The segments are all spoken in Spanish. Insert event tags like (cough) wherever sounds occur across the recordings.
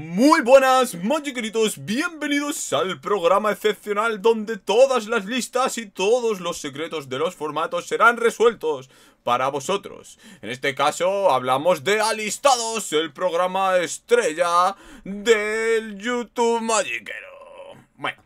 Muy buenas, magiqueritos, bienvenidos al programa excepcional donde todas las listas y todos los secretos de los formatos serán resueltos para vosotros. En este caso hablamos de Alistados, el programa estrella del YouTube Magiquero. Bueno,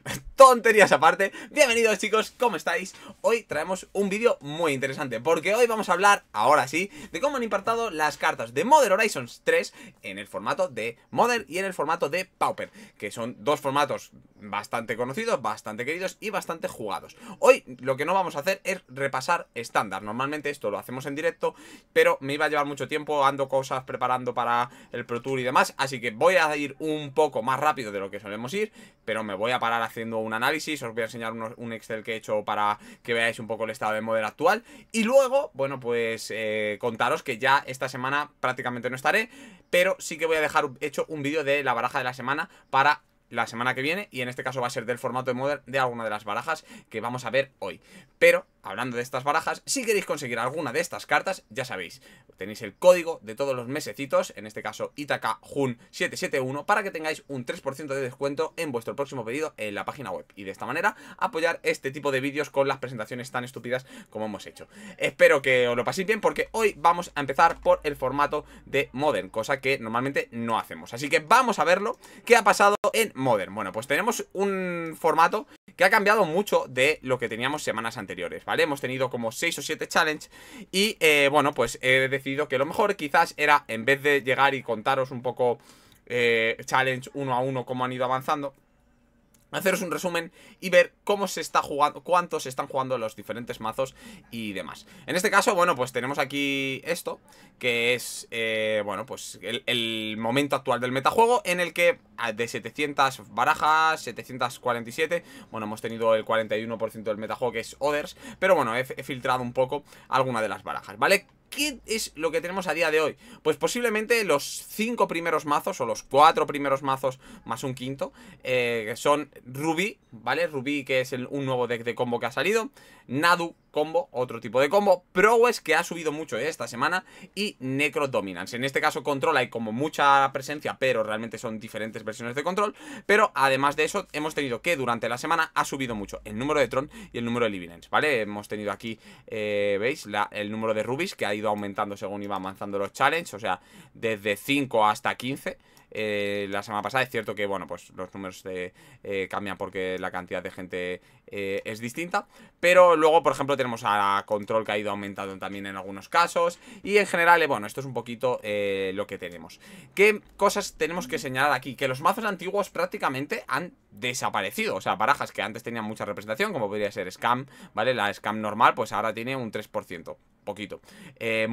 tonterías aparte, bienvenidos chicos, ¿cómo estáis? Hoy traemos un vídeo muy interesante, porque hoy vamos a hablar, ahora sí, de cómo han impactado las cartas de Modern Horizons 3 en el formato de Modern y en el formato de Pauper, que son dos formatos bastante conocidos, bastante queridos y bastante jugados. Hoy lo que no vamos a hacer es repasar estándar, normalmente esto lo hacemos en directo, pero me iba a llevar mucho tiempo, ando cosas preparando para el Pro Tour y demás, así que voy a ir un poco más rápido de lo que solemos ir, pero me voy a parar haciendo un análisis, os voy a enseñar un Excel que he hecho para que veáis un poco el estado de modelo actual. Y luego, bueno, pues eh, contaros que ya esta semana prácticamente no estaré, pero sí que voy a dejar hecho un vídeo de la baraja de la semana para la semana que viene y en este caso va a ser del formato de model de alguna de las barajas que vamos a ver hoy. Pero hablando de estas barajas, si queréis conseguir alguna de estas cartas, ya sabéis, tenéis el código de todos los mesecitos, en este caso itakajun 771 para que tengáis un 3% de descuento en vuestro próximo pedido en la página web. Y de esta manera apoyar este tipo de vídeos con las presentaciones tan estúpidas como hemos hecho. Espero que os lo paséis bien porque hoy vamos a empezar por el formato de Modern, cosa que normalmente no hacemos. Así que vamos a verlo, qué ha pasado en Modern. Bueno, pues tenemos un formato que ha cambiado mucho de lo que teníamos semanas anteriores, ¿vale? Hemos tenido como 6 o 7 challenges y, eh, bueno, pues he decidido que lo mejor quizás era, en vez de llegar y contaros un poco eh, challenge uno a uno cómo han ido avanzando haceros un resumen y ver cómo se está jugando, cuántos están jugando los diferentes mazos y demás. En este caso, bueno, pues tenemos aquí esto, que es, eh, bueno, pues el, momento actual del metajuego en el que ah, de 700 barajas, 747, bueno, hemos tenido el 41% del metajuego que es Others, pero bueno, he, he filtrado un poco alguna de las barajas, ¿vale? ¿qué es lo que tenemos a día de hoy? Pues posiblemente los cinco primeros mazos o los cuatro primeros mazos más un quinto, eh, son Ruby, ¿vale? Ruby que es un nuevo deck de combo que ha salido, Nadu combo, otro tipo de combo, Prowess que ha subido mucho eh, esta semana y Necro Dominance. En este caso Control hay como mucha presencia, pero realmente son diferentes versiones de Control, pero además de eso hemos tenido que durante la semana ha subido mucho el número de Tron y el número de Livinens, ¿vale? Hemos tenido aquí, eh, ¿veis? el número de Rubis que ha ido aumentando según iba avanzando los challenges, o sea, desde 5 hasta 15 eh, la semana pasada. Es cierto que, bueno, pues los números eh, cambian porque la cantidad de gente eh, es distinta. Pero luego, por ejemplo, tenemos a Control que ha ido aumentando también en algunos casos. Y en general, bueno, esto es un poquito lo que tenemos. ¿Qué cosas tenemos que señalar aquí? Que los mazos antiguos prácticamente han desaparecido. O sea, barajas que antes tenían mucha representación, como podría ser Scam, ¿vale? La Scam normal, pues ahora tiene un 3% poquito. Eh,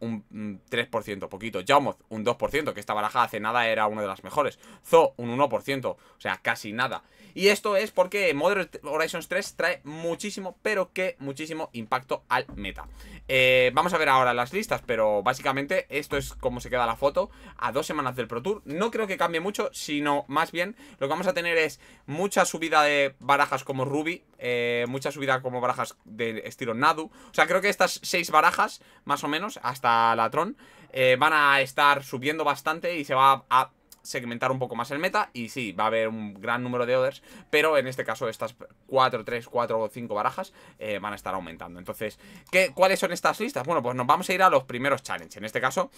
un 3%, mm, poquito. Jaumoth, un 2%, que esta baraja hace nada era una de las mejores. Zo, un 1%, o sea, casi nada. Y esto es porque Modern Horizons 3 trae muchísimo, pero que muchísimo impacto al meta. Eh, vamos a ver ahora las listas, pero básicamente esto es como se queda la foto a dos semanas del Pro Tour. No creo que cambie mucho, sino más bien lo que vamos a tener es mucha subida de barajas como Ruby, eh, mucha subida como barajas de estilo Nadu. O sea, creo que estas seis barajas, más o menos, hasta la Tron, eh, van a estar subiendo bastante y se va a segmentar un poco más el meta y sí, va a haber un gran número de others, pero en este caso estas 4, 3, 4 o 5 barajas eh, van a estar aumentando. Entonces, ¿qué, ¿cuáles son estas listas? Bueno, pues nos vamos a ir a los primeros challenges. En este caso,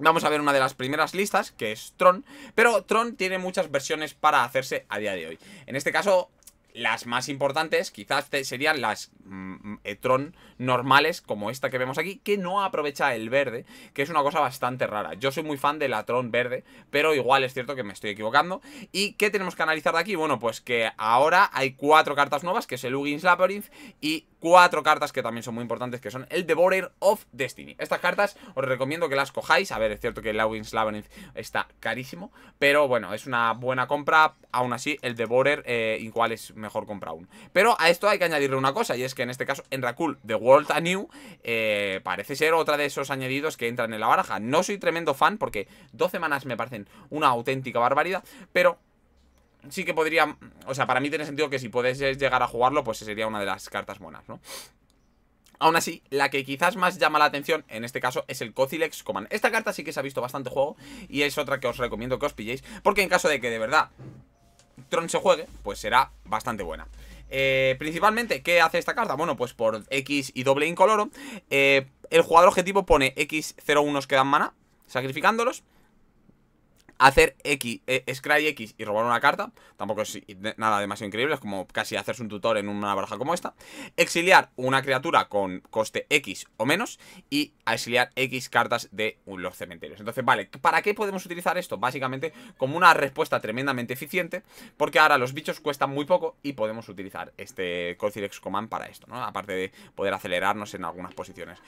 Vamos a ver una de las primeras listas, que es Tron, pero Tron tiene muchas versiones para hacerse a día de hoy. En este caso, las más importantes quizás serían las mm, eh, Tron normales, como esta que vemos aquí, que no aprovecha el verde, que es una cosa bastante rara. Yo soy muy fan de la Tron verde, pero igual es cierto que me estoy equivocando. ¿Y qué tenemos que analizar de aquí? Bueno, pues que ahora hay cuatro cartas nuevas, que es el Ugin's Labyrinth y cuatro cartas que también son muy importantes, que son el Devourer of Destiny. Estas cartas os recomiendo que las cojáis. A ver, es cierto que el Lowins Labyrinth está carísimo, pero bueno, es una buena compra. Aún así, el Devourer eh, igual es mejor compra aún. Pero a esto hay que añadirle una cosa, y es que en este caso, en Rakul, The World Anew, eh, parece ser otra de esos añadidos que entran en la baraja. No soy tremendo fan, porque dos semanas me parecen una auténtica barbaridad, pero sí que podría... O sea, para mí tiene sentido que si podéis llegar a jugarlo, pues sería una de las cartas buenas, ¿no? Aún así, la que quizás más llama la atención en este caso es el Cocilex Command. Esta carta sí que se ha visto bastante juego y es otra que os recomiendo que os pilléis, porque en caso de que de verdad Tron se juegue, pues será bastante buena. Eh, principalmente, ¿qué hace esta carta? Bueno, pues por X y doble incoloro, eh, el jugador objetivo pone X01 que dan mana, sacrificándolos, hacer X, eh, Scry X y robar una carta. Tampoco es nada demasiado increíble, es como casi hacerse un tutor en una baraja como esta. Exiliar una criatura con coste X o menos y exiliar X cartas de los cementerios. Entonces, vale, ¿para qué podemos utilizar esto? Básicamente como una respuesta tremendamente eficiente, porque ahora los bichos cuestan muy poco y podemos utilizar este x Command para esto, ¿no? Aparte de poder acelerarnos en algunas posiciones.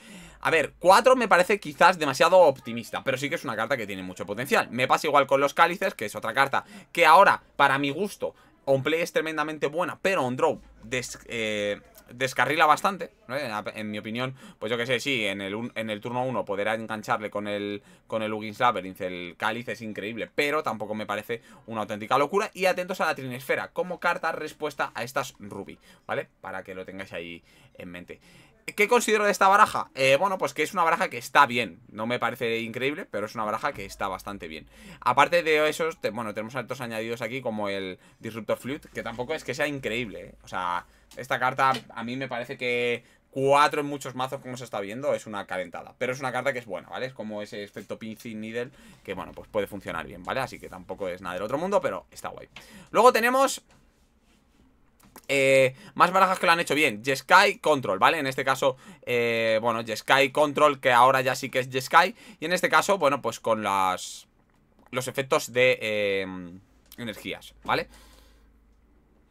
A ver, 4 me parece quizás demasiado optimista, pero sí que es una carta que tiene mucho potencial. Me pasa igual con los cálices, que es otra carta que ahora, para mi gusto, on play es tremendamente buena, pero on draw eh, descarrila bastante, en, mi opinión, pues yo que sé, sí, en el, en el turno 1 podrá engancharle con el con el Ugin's Labyrinth, el cáliz es increíble, pero tampoco me parece una auténtica locura. Y atentos a la trinesfera como carta respuesta a estas Ruby, ¿vale? Para que lo tengáis ahí en mente. ¿Qué considero de esta baraja? Eh, bueno, pues que es una baraja que está bien No me parece increíble, pero es una baraja que está bastante bien Aparte de esos, bueno, tenemos altos añadidos aquí Como el Disruptor Flute Que tampoco es que sea increíble, ¿eh? O sea, esta carta a mí me parece que cuatro en muchos mazos, como se está viendo, es una calentada. Pero es una carta que es buena, ¿vale? Es como ese efecto Pinky Needle, que bueno, pues puede funcionar bien, ¿vale? Así que tampoco es nada del otro mundo, pero está guay. Luego tenemos eh, más barajas que lo han hecho bien. Jeskai Control, ¿vale? En este caso, eh, bueno, Jeskai Control, que ahora ya sí que es Jeskai. Y en este caso, bueno, pues con las los efectos de eh, energías, ¿vale?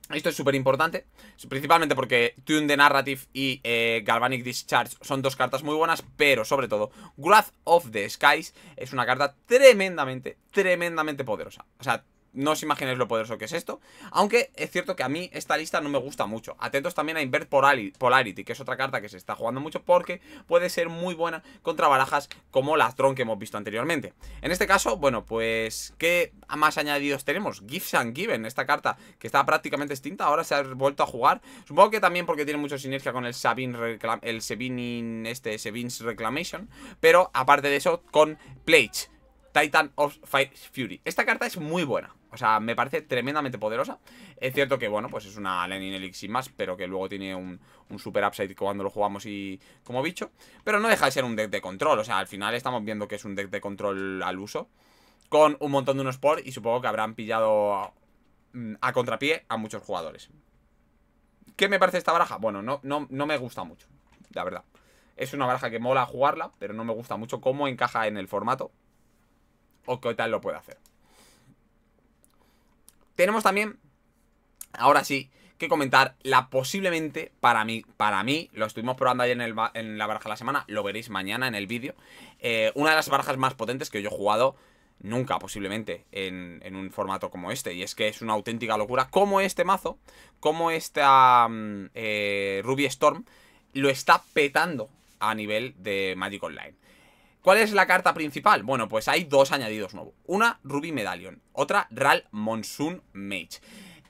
Esto es súper importante, principalmente porque Tune the Narrative y Galvanic Discharge son dos cartas muy buenas, pero sobre todo, Wrath of the Skies es una carta tremendamente, tremendamente poderosa. O sea, no os imagináis lo poderoso que es esto. Aunque es cierto que a mí esta lista no me gusta mucho. Atentos también a Invert Polarity, que es otra carta que se está jugando mucho porque puede ser muy buena contra barajas como la Tron que hemos visto anteriormente. En este caso, bueno, pues, ¿qué más añadidos tenemos? Gifts and Given, esta carta que está prácticamente extinta, ahora se ha vuelto a jugar. Supongo que también porque tiene mucha sinergia con el este, Sabines este, Reclamation, pero aparte de eso, con Plage. Titan of Fire Fury. Esta carta es muy buena. O sea, me parece tremendamente poderosa. Es cierto que, bueno, pues es una Lenin Elixir más, pero que luego tiene un, super upside cuando lo jugamos y como bicho. Pero no deja de ser un deck de control. O sea, al final estamos viendo que es un deck de control al uso. Con un montón de unos por y supongo que habrán pillado mm, a, contrapié a muchos jugadores. ¿Qué me parece esta baraja? Bueno, no, no, no me gusta mucho, la verdad. Es una baraja que mola jugarla, pero no me gusta mucho cómo encaja en el formato o qué tal lo puede hacer. Tenemos también, ahora sí, que comentar la posiblemente, para mí, para mí lo estuvimos probando ayer en, en la baraja de la semana, lo veréis mañana en el vídeo, eh, una de las barajas más potentes que yo he jugado nunca posiblemente en, un formato como este. Y es que es una auténtica locura cómo este mazo, cómo esta mm, eh, Ruby Storm lo está petando a nivel de Magic Online. ¿Cuál es la carta principal? Bueno, pues hay dos añadidos nuevos. Una, Ruby Medallion. Otra, Ral Monsoon Mage.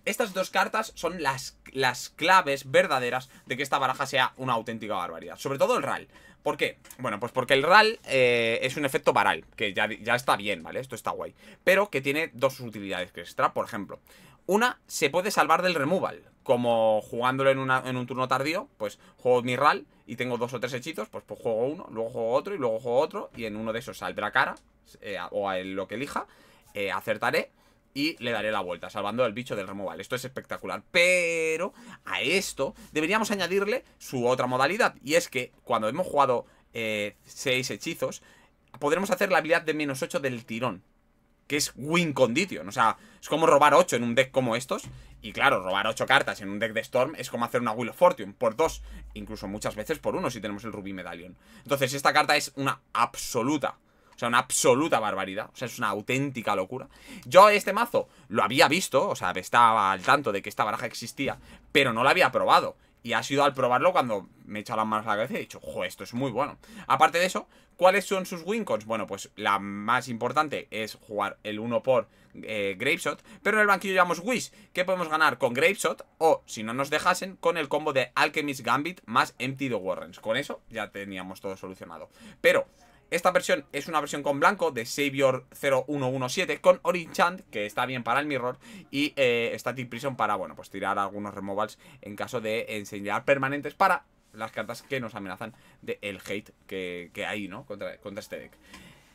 Estas dos cartas son las, las claves verdaderas de que esta baraja sea una auténtica barbaridad. Sobre todo el RAL. ¿Por qué? Bueno, pues porque el RAL eh, es un efecto varal, que ya, ya está bien, ¿vale? Esto está guay. Pero que tiene dos utilidades que extra, por ejemplo. Una, se puede salvar del removal como jugándolo en, un turno tardío, pues juego mi RAL y tengo dos o tres hechizos, pues, pues, juego uno, luego juego otro y luego juego otro y en uno de esos saldrá cara eh, o a lo que elija, eh, acertaré y le daré la vuelta, salvando al bicho del removal. Esto es espectacular, pero a esto deberíamos añadirle su otra modalidad y es que cuando hemos jugado eh, seis hechizos, podremos hacer la habilidad de menos 8 del tirón que es win condition. O sea, es como robar 8 en un deck como estos. Y claro, robar 8 cartas en un deck de Storm es como hacer una Will of Fortune por 2. Incluso muchas veces por 1 si tenemos el Ruby Medallion. Entonces esta carta es una absoluta. O sea, una absoluta barbaridad. O sea, es una auténtica locura. Yo este mazo lo había visto. O sea, estaba al tanto de que esta baraja existía. Pero no la había probado. Y ha sido al probarlo cuando me he echado las manos a la cabeza y he dicho, jo, esto es muy bueno. Aparte de eso, ¿cuáles son sus wincons? Bueno, pues la más importante es jugar el 1 por eh, Graveshot, pero en el banquillo llevamos Wish, que podemos ganar con Graveshot o, si no nos dejasen, con el combo de Alchemist Gambit más Empty the Warrens. Con eso ya teníamos todo solucionado. Pero esta versión es una versión con blanco de Savior 0117 con Orichant, que está bien para el mirror, y eh, Static Prison para, bueno, pues tirar algunos removals en caso de enseñar permanentes para las cartas que nos amenazan del el hate que, hay, ¿no? Contra, contra este deck.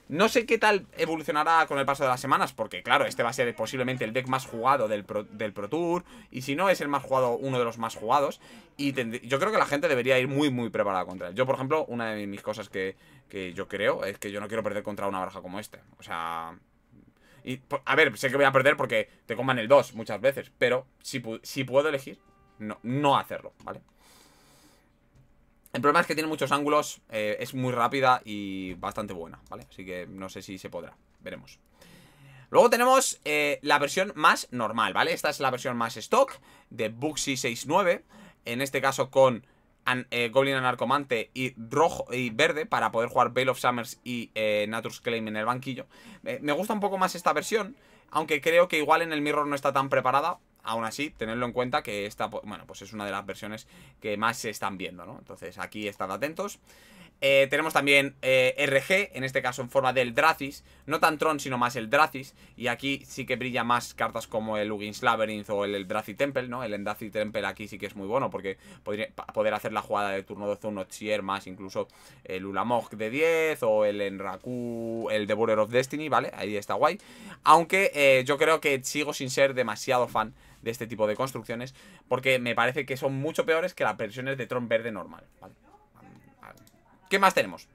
No sé qué tal evolucionará con el paso de las semanas, porque claro, este va a ser posiblemente el deck más jugado del del Pro Tour, y si no es el más jugado, uno de los más jugados, y yo creo que la gente debería ir muy, muy preparada contra él. Yo, por ejemplo, una de mis cosas que que yo creo es que yo no quiero perder contra una baraja como esta. O sea... a ver, sé que voy a perder porque te coman el 2 muchas veces, pero si, puedo elegir, no, hacerlo, ¿vale? El problema es que tiene muchos ángulos, eh, es muy rápida y bastante buena, ¿vale? Así que no sé si se podrá, veremos. Luego tenemos eh, la versión más normal, ¿vale? Esta es la versión más stock de Buxi 6.9, en este caso con eh, Goblin Anarcomante y rojo y verde para poder jugar Veil of Summers y eh, Claim en el banquillo. me gusta un poco más esta versión, aunque creo que igual en el Mirror no está tan preparada. Aún así, tenerlo en cuenta que esta, bueno, pues es una de las versiones que más se están viendo, ¿no? Entonces aquí estad atentos. Eh, tenemos también eh, RG, en este caso en forma del Dracis, no tan Tron sino más el Dracis, y aquí sí que brilla más cartas como el Ugin's Labyrinth o el, el Temple, ¿no? El Endaci Temple aquí sí que es muy bueno porque podría poder hacer la jugada de turno 12 un Otsier más incluso el Ulamog de 10 o el Enraku, el Devourer of Destiny, ¿vale? Ahí está guay, aunque eh, yo creo que sigo sin ser demasiado fan de este tipo de construcciones porque me parece que son mucho peores que las versiones de Tron verde normal, ¿vale? ¿Qué más tenemos?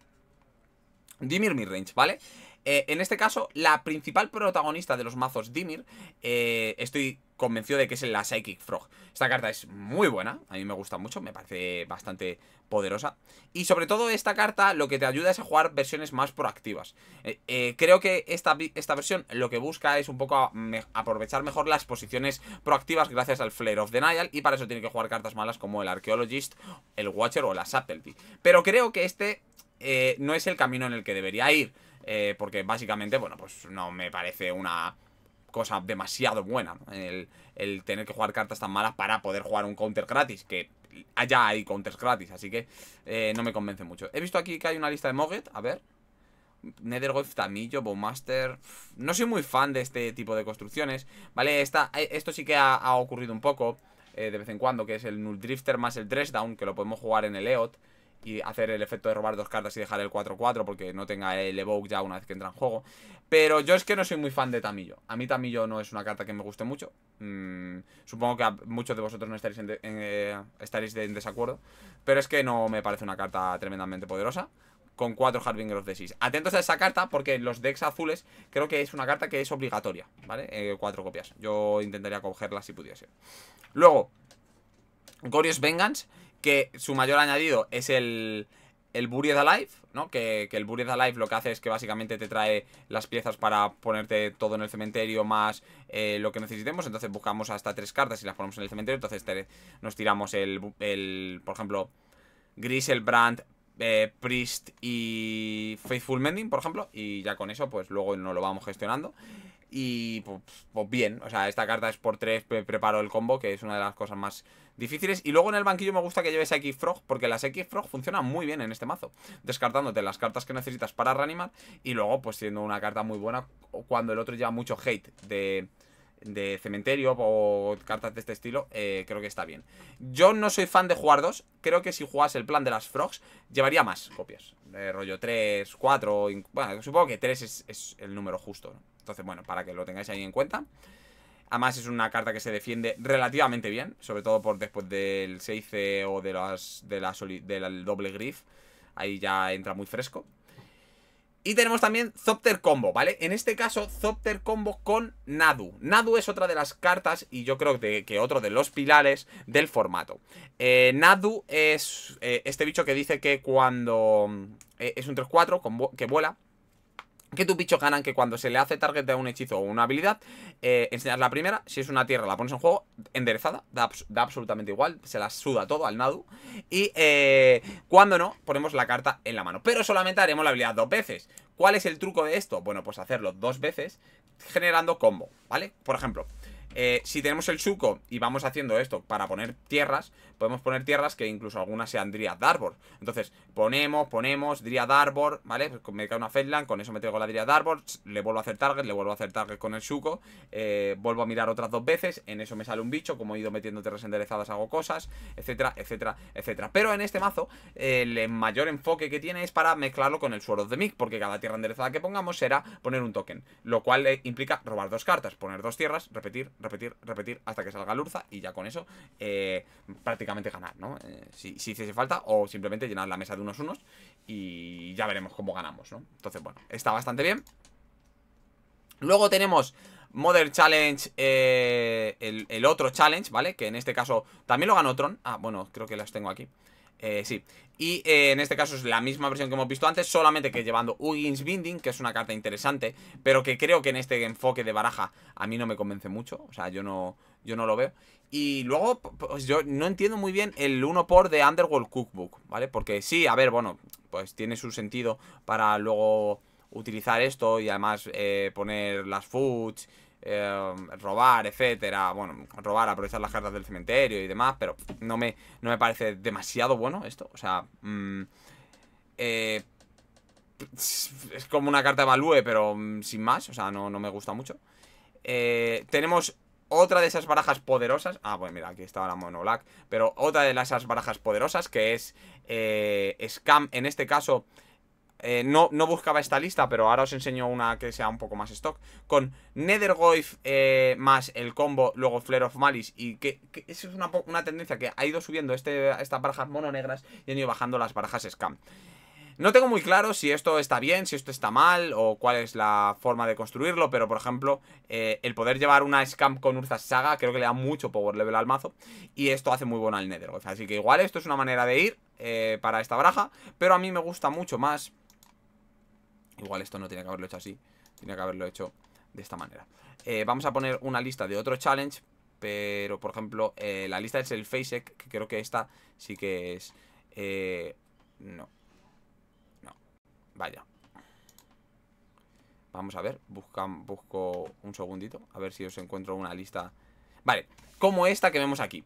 Dimir Midrange, ¿vale? Eh, en este caso, la principal protagonista de los mazos Dimir, eh, estoy convenció de que es la Psychic Frog. Esta carta es muy buena, a mí me gusta mucho, me parece bastante poderosa. Y sobre todo esta carta lo que te ayuda es a jugar versiones más proactivas. Eh, eh, creo que esta, versión lo que busca es un poco aprovechar mejor las posiciones proactivas gracias al Flare of Denial y para eso tiene que jugar cartas malas como el Archaeologist, el Watcher o la Subtlety. Pero creo que este eh, no es el camino en el que debería ir. porque básicamente, bueno, pues no me parece una cosa demasiado buena. El, tener que jugar cartas tan malas para poder jugar un counter gratis, que allá hay counters gratis, así que eh, no me convence mucho. He visto aquí que hay una lista de Moget, a ver. Nethergoth, Tamillo, Bowmaster No soy muy fan de este tipo de construcciones Vale, eh, esto sí que ha, ocurrido un poco eh, De vez en cuando Que es el Null Drifter más el Dressdown Que lo podemos jugar en el EOT y hacer el efecto de robar dos cartas y dejar el 4-4 porque no tenga el evoke ya una vez que entra en juego. Pero yo es que no soy muy fan de Tamillo. A mí Tamillo no es una carta que me guste mucho. Mm, supongo que muchos de vosotros no estaréis eh, en, desacuerdo. Pero es que no me parece una carta tremendamente poderosa. Con cuatro of de Seas. Atentos a esa carta porque los decks azules creo que es una carta que es obligatoria. ¿Vale? Eh, cuatro copias. Yo intentaría cogerla si pudiese. Luego, gorious Vengeance que su mayor añadido es el, el Buried Alive, ¿no? Que, el Buried Alive lo que hace es que básicamente te trae las piezas para ponerte todo en el cementerio más eh, lo que necesitemos. Entonces buscamos hasta tres cartas y las ponemos en el cementerio. Entonces nos tiramos el, el, por ejemplo, Griselbrand, eh, Priest y Faithful Mending, por ejemplo. Y ya con eso, pues luego nos lo vamos gestionando. Y pues, pues, bien, o sea, esta carta es por 3, preparo el combo, que es una de las cosas más difíciles. Y luego en el banquillo me gusta que lleves a X-Frog, porque las X-Frog funcionan muy bien en este mazo, descartándote las cartas que necesitas para reanimar y luego pues siendo una carta muy buena cuando el otro lleva mucho hate de, de cementerio o cartas de este estilo, eh, creo que está bien. Yo no soy fan de jugar dos, creo que si jugas el plan de las frogs, llevaría más copias. Eh, rollo 3, 4, bueno, supongo que 3 es el número justo, ¿no? Entonces, bueno, para que lo tengáis ahí en cuenta. Además es una carta que se defiende relativamente bien, sobre todo por después del 6C o de las, del doble griff. Ahí ya entra muy fresco. Y tenemos también Zopter Combo, ¿vale? En este caso, Zopter Combo con Nadu. Nadu es otra de las cartas y yo creo que, que otro de los pilares del formato. Eh, Nadu es eh, este bicho que dice que cuando eh, es un 3-4 que vuela, que tu bichos ganan que cuando se le hace target a un hechizo o una habilidad, eh, Enseñar la primera, si es una tierra la pones en juego, enderezada, da, absolutamente igual, se la suda todo al Nadu, y eh, cuando no, ponemos la carta en la mano, pero solamente haremos la habilidad dos veces. ¿Cuál es el truco de esto? Bueno, pues hacerlo dos veces generando combo, ¿vale? Por ejemplo, eh, si tenemos el suco y vamos haciendo esto para poner tierras, podemos poner tierras que incluso algunas sean Dryad Arbor. Entonces, ponemos, ponemos, Dryad Arbor, ¿vale? Pues me cae una Fedland, con eso me con la Dryad Arbor, le vuelvo a hacer target, le vuelvo a hacer target con el suco, eh, vuelvo a mirar otras dos veces, en eso me sale un bicho, como he ido metiendo tierras enderezadas hago cosas, etcétera, etcétera, etcétera. Pero en este mazo, el mayor enfoque que tiene es para mezclarlo con el suero de mic porque cada tierra enderezada que pongamos será poner un token, lo cual eh, implica robar dos cartas, poner dos tierras, repetir, repetir, repetir hasta que salga Lurza y ya con eso eh, prácticamente ganar, ¿no? Eh, si, hiciese falta o simplemente llenar la mesa de unos unos y ya veremos cómo ganamos, ¿no? Entonces, bueno, está bastante bien. Luego tenemos Modern Challenge, eh, el, el, otro challenge, ¿vale? Que en este caso también lo ganó Tron. Ah, bueno, creo que las tengo aquí. Eh, sí, y eh, en este caso es la misma versión que hemos visto antes, solamente que llevando Ugin's Binding, que es una carta interesante, pero que creo que en este enfoque de baraja a mí no me convence mucho, o sea, yo no, yo no lo veo. Y luego, pues yo no entiendo muy bien el 1 por de Underworld Cookbook, ¿vale? Porque sí, a ver, bueno, pues tiene su sentido para luego utilizar esto y además eh, poner las foods eh, robar, etcétera. Bueno, robar, aprovechar las cartas del cementerio y demás, pero no me, no me parece demasiado bueno esto. O sea, mm, eh, es como una carta value, pero mm, sin más. O sea, no, me gusta mucho. Eh, tenemos otra de esas barajas poderosas. Ah, bueno, mira, aquí estaba la mono black. Pero otra de esas barajas poderosas que es Scam, en este caso, eh, no, buscaba esta lista, pero ahora os enseño una que sea un poco más stock. Con Nethergoif eh, más el combo, luego Flare of Malice. Y que, es una, tendencia que ha ido subiendo este, estas barajas mono negras y han ido bajando las barajas scam. No tengo muy claro si esto está bien, si esto está mal o cuál es la forma de construirlo, pero por ejemplo, eh, el poder llevar una scam con Urza Saga creo que le da mucho power level al mazo y esto hace muy bueno al Nethergoif Así que igual esto es una manera de ir para esta baraja, pero a mí me gusta mucho más Igual esto no tiene que haberlo hecho así. Tiene que haberlo hecho de esta manera. Eh, vamos a poner una lista de otro challenge. Pero, por ejemplo, eh, la lista es el facec que creo que esta sí que es... Eh, no. No. Vaya. Vamos a ver, buscan, busco un segundito, a ver si os encuentro una lista... Vale, como esta que vemos aquí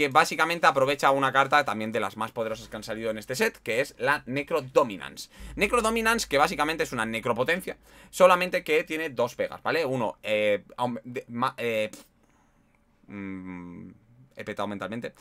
que básicamente aprovecha una carta también de las más poderosas que han salido en este set, que es la Necrodominance. Dominance. Dominance, que básicamente es una necropotencia, solamente que tiene dos pegas, ¿vale? Uno, eh, eh mm, he petado mentalmente.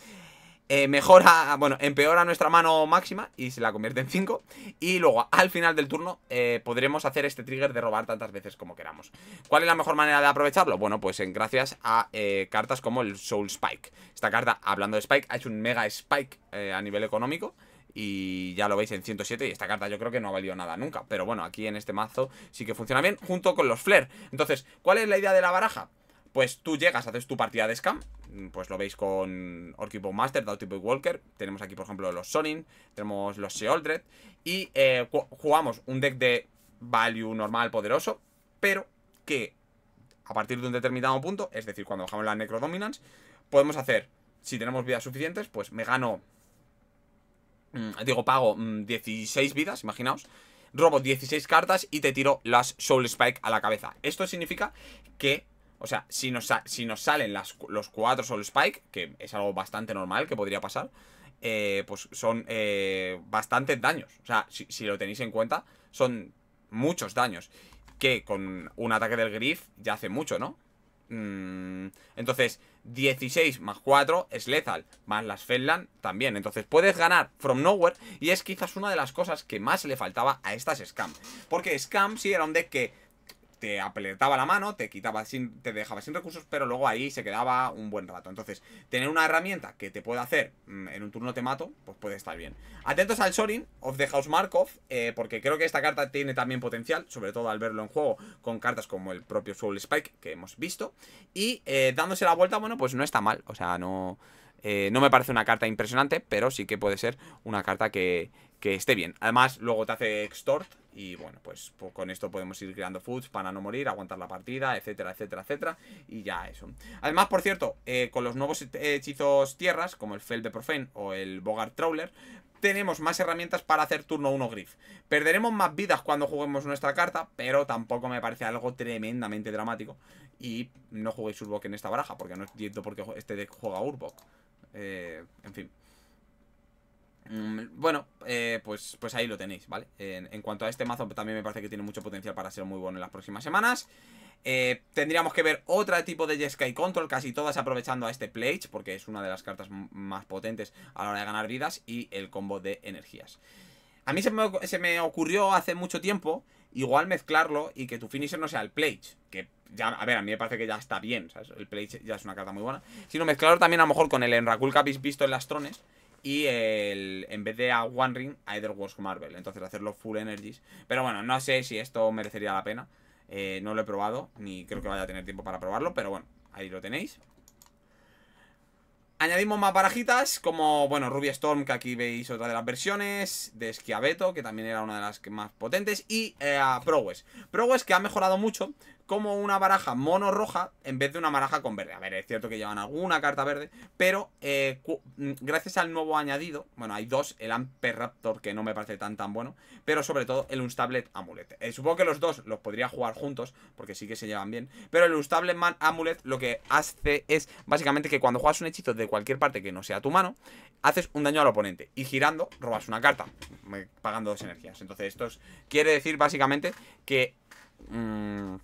Eh, mejora, bueno, empeora nuestra mano máxima y se la convierte en 5. Y luego, al final del turno, eh, podremos hacer este trigger de robar tantas veces como queramos. ¿Cuál es la mejor manera de aprovecharlo? Bueno, pues en, gracias a eh, cartas como el Soul Spike. Esta carta, hablando de Spike, ha hecho un mega Spike a nivel económico. Y ya lo veis en 107 y esta carta yo creo que no ha valido nada nunca Pero bueno, aquí en este mazo sí que funciona bien Junto con los Flare Entonces, ¿cuál es la idea de la baraja? Pues tú llegas, haces tu partida de scam mm, Pues lo veis con Orkibo Master, Dautipo y Walker Tenemos aquí por ejemplo los Sonin Tenemos los Seoldred Y eh, jugamos un deck de value normal poderoso Pero que a partir de un determinado punto Es decir, cuando bajamos la Necrodominance Podemos hacer, si tenemos vidas suficientes Pues me gano mm, Digo, pago 16 mm, vidas, imaginaos robo 16 cartas y te tiro las Soul Spike a la cabeza. Esto significa que o sea, si nos, si nos salen los 4 Sol Spike, que es algo bastante normal que podría pasar, eh, pues son eh, bastantes daños. O sea, si, lo tenéis en cuenta, son muchos daños. Que con un ataque del Griff ya hace mucho, ¿no? Mm, entonces, 16 más 4 es lethal, más las Fenland, también. Entonces puedes ganar from nowhere y es quizás una de las cosas que más le faltaba a estas Scam. Porque Scam sí era un deck que te apretaba la mano, te quitaba sin, te dejaba sin recursos, pero luego ahí se quedaba un buen rato. Entonces, tener una herramienta que te pueda hacer mm, en un turno te mato, pues puede estar bien. Atentos al Sorin of the House Markov, eh, porque creo que esta carta tiene también potencial, sobre todo al verlo en juego con cartas como el propio Soul Spike que hemos visto. Y eh, dándose la vuelta, bueno, pues no está mal, o sea, no... Eh, no me parece una carta impresionante, pero sí que puede ser una carta que, que esté bien. Además, luego te hace extort y bueno, pues, pues, con esto podemos ir creando foods para no morir, aguantar la partida, etcétera, etcétera, etcétera. Y ya eso. Además, por cierto, eh, con los nuevos hechizos tierras, como el Feld de Profane o el Bogart Trawler, tenemos más herramientas para hacer turno 1 Griff. Perderemos más vidas cuando juguemos nuestra carta, pero tampoco me parece algo tremendamente dramático. Y no juguéis Urbok en esta baraja, porque no entiendo por qué este deck juega Urbok. Eh, en fin. Mm, bueno, eh, pues, pues ahí lo tenéis, ¿vale? En, cuanto a este mazo, pues, también me parece que tiene mucho potencial para ser muy bueno en las próximas semanas. Eh, tendríamos que ver otro tipo de Jeskai Control, casi todas aprovechando a este Plage, porque es una de las cartas más potentes a la hora de ganar vidas, y el combo de energías. A mí se me, ocurrió hace mucho tiempo igual mezclarlo y que tu finisher no sea el Plage, que ya, a ver, a mí me parece que ya está bien, El Plage ya es una carta muy buena, sino mezclarlo también a lo mejor con el Enracul que habéis visto en las Trones, y el, en vez de a One Ring, a Edwards Marvel. Entonces hacerlo full energies. Pero bueno, no sé si esto merecería la pena. Eh, no lo he probado, ni creo que vaya a tener tiempo para probarlo. Pero bueno, ahí lo tenéis. Añadimos más barajitas, como, bueno, Ruby Storm, que aquí veis otra de las versiones, de Esquiabeto, que también era una de las más potentes, y eh, a Prowess. Prowess que ha mejorado mucho, como una baraja mono roja en vez de una baraja con verde. A ver, es cierto que llevan alguna carta verde, pero eh, mm, gracias al nuevo añadido, bueno, hay dos, el Amper Raptor que no me parece tan tan bueno, pero sobre todo el unstable Amulet. Eh, supongo que los dos los podría jugar juntos, porque sí que se llevan bien, pero el unstable Man Amulet lo que hace es básicamente que cuando juegas un hechizo de cualquier parte que no sea tu mano, haces un daño al oponente y girando robas una carta, mm, pagando dos energías. Entonces esto quiere decir básicamente que... Mm,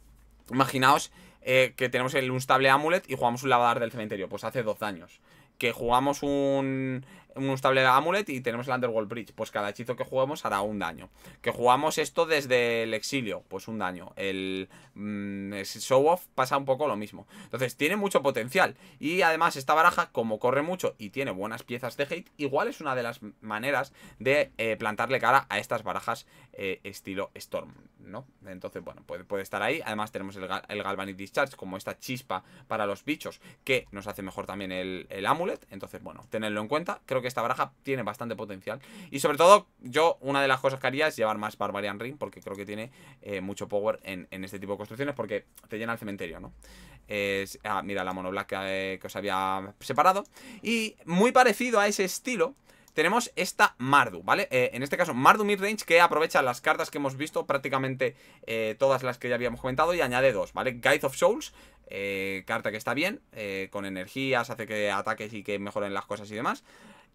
Imaginaos eh, que tenemos el Unstable Amulet y jugamos un Lavadar del Cementerio, pues hace dos años Que jugamos un un stable amulet y tenemos el Underworld Bridge. Pues cada hechizo que juguemos hará un daño. Que jugamos esto desde el exilio, pues un daño. Mm, el, show off pasa un poco lo mismo. Entonces tiene mucho potencial. Y además esta baraja, como corre mucho y tiene buenas piezas de hate, igual es una de las maneras de eh, plantarle cara a estas barajas eh, estilo Storm. ¿no? Entonces, bueno, puede, puede estar ahí. Además tenemos el, el, Galvanic Discharge como esta chispa para los bichos que nos hace mejor también el, el amulet. Entonces, bueno, tenerlo en cuenta. Creo que esta baraja tiene bastante potencial. Y sobre todo, yo una de las cosas que haría es llevar más Barbarian Ring, porque creo que tiene eh, mucho power en, este tipo de construcciones, porque te llena el cementerio, ¿no? Ah, mira, la monoblaca eh, que, os había separado. Y muy parecido a ese estilo, tenemos esta Mardu, ¿vale? Eh, en este caso, Mardu Midrange, que aprovecha las cartas que hemos visto, prácticamente todas las que ya habíamos comentado, y añade dos, ¿vale? Guide of Souls, carta que está bien, con energías, hace que ataques y que mejoren las cosas y demás.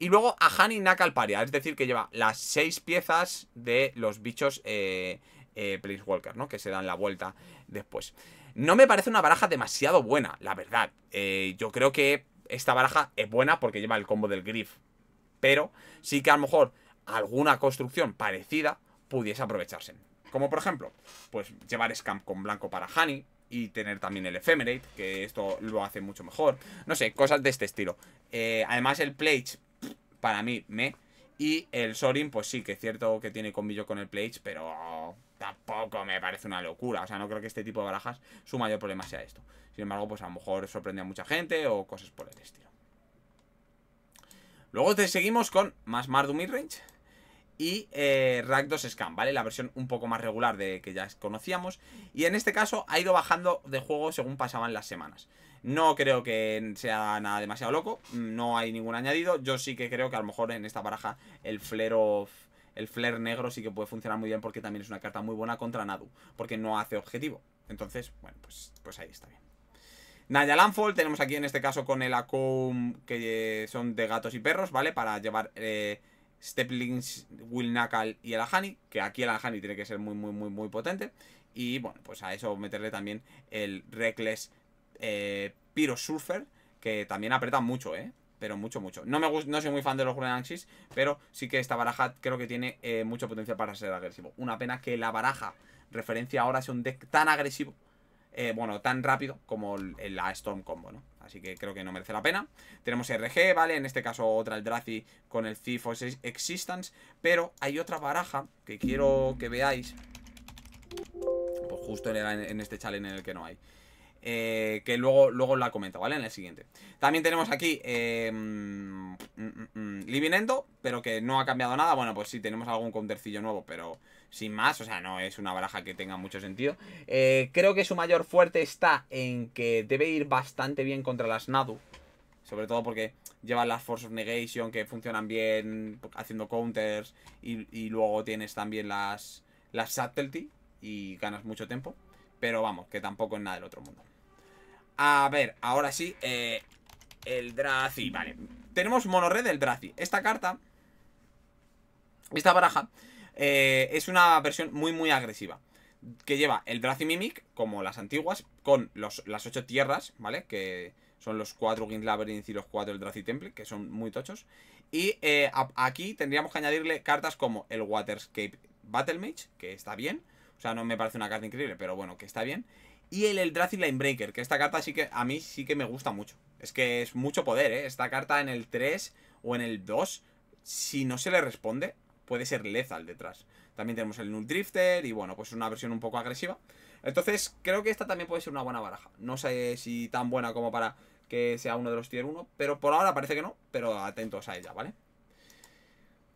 Y luego a Hani Nakalparia, es decir, que lleva las seis piezas de los bichos eh, eh Place Walker, ¿no? Que se dan la vuelta después. No me parece una baraja demasiado buena, la verdad. Eh, yo creo que esta baraja es buena porque lleva el combo del Griff. Pero sí que a lo mejor alguna construcción parecida pudiese aprovecharse. Como por ejemplo, pues llevar Scamp con blanco para Hani y tener también el Ephemerate, que esto lo hace mucho mejor. No sé, cosas de este estilo. Eh, además el Plage para mí, me. Y el Sorin, pues sí, que es cierto que tiene combillo con el plate pero tampoco me parece una locura. O sea, no creo que este tipo de barajas su mayor problema sea esto. Sin embargo, pues a lo mejor sorprende a mucha gente o cosas por el estilo. Luego te seguimos con más Mardu Midrange y eh, Scam, Scan, ¿vale? La versión un poco más regular de que ya conocíamos. Y en este caso ha ido bajando de juego según pasaban las semanas. No creo que sea nada demasiado loco, no hay ningún añadido. Yo sí que creo que a lo mejor en esta baraja el Flare El Flare negro sí que puede funcionar muy bien porque también es una carta muy buena contra Nadu, porque no hace objetivo. Entonces, bueno, pues, pues ahí está bien. Naya Landfall, tenemos aquí en este caso con el Acom que son de gatos y perros, ¿vale? Para llevar eh, Steplings, Will Knuckle y el Ahani, que aquí el Ahani tiene que ser muy, muy, muy, muy potente. Y bueno, pues a eso meterle también el Reckless Piro eh, Pyro Surfer, que también aprieta mucho, ¿eh? Pero mucho, mucho. No me no soy muy fan de los Axis, pero sí que esta baraja creo que tiene eh, mucho potencial para ser agresivo. Una pena que la baraja referencia ahora sea un deck tan agresivo, eh, bueno, tan rápido como la Storm Combo, ¿no? Así que creo que no merece la pena. Tenemos RG, ¿vale? En este caso otra el Drazi con el Thief Existence. Pero hay otra baraja que quiero que veáis. Pues justo en este challenge en el que no hay. Eh, que luego, luego la comento, ¿vale? En el siguiente. También tenemos aquí eh, Endo pero que no ha cambiado nada. Bueno, pues sí, tenemos algún countercillo nuevo, pero sin más. O sea, no es una baraja que tenga mucho sentido. Eh, creo que su mayor fuerte está en que debe ir bastante bien contra las Nadu. Sobre todo porque llevan las Force of Negation que funcionan bien haciendo counters. Y, luego tienes también las, las Subtlety y ganas mucho tiempo. Pero vamos, que tampoco es nada del otro mundo. A ver, ahora sí, eh, el Drazi, vale. Tenemos monorred del Drazi. Esta carta, esta baraja, eh, es una versión muy, muy agresiva. Que lleva el Drazi Mimic, como las antiguas, con las ocho tierras, ¿vale? Que son los cuatro King Labyrinth y los cuatro el Drazi Temple, que son muy tochos. Y eh, aquí tendríamos que añadirle cartas como el Waterscape Battlemage, que está bien. O sea, no me parece una carta increíble, pero bueno, que está bien. Y el Eldrazi Linebreaker, que esta carta sí que a mí sí que me gusta mucho. Es que es mucho poder, ¿eh? Esta carta en el 3 o en el 2, si no se le responde, puede ser lethal detrás. También tenemos el Null Drifter y bueno, pues una versión un poco agresiva. Entonces creo que esta también puede ser una buena baraja. No sé si tan buena como para que sea uno de los tier 1, pero por ahora parece que no, pero atentos a ella, ¿vale?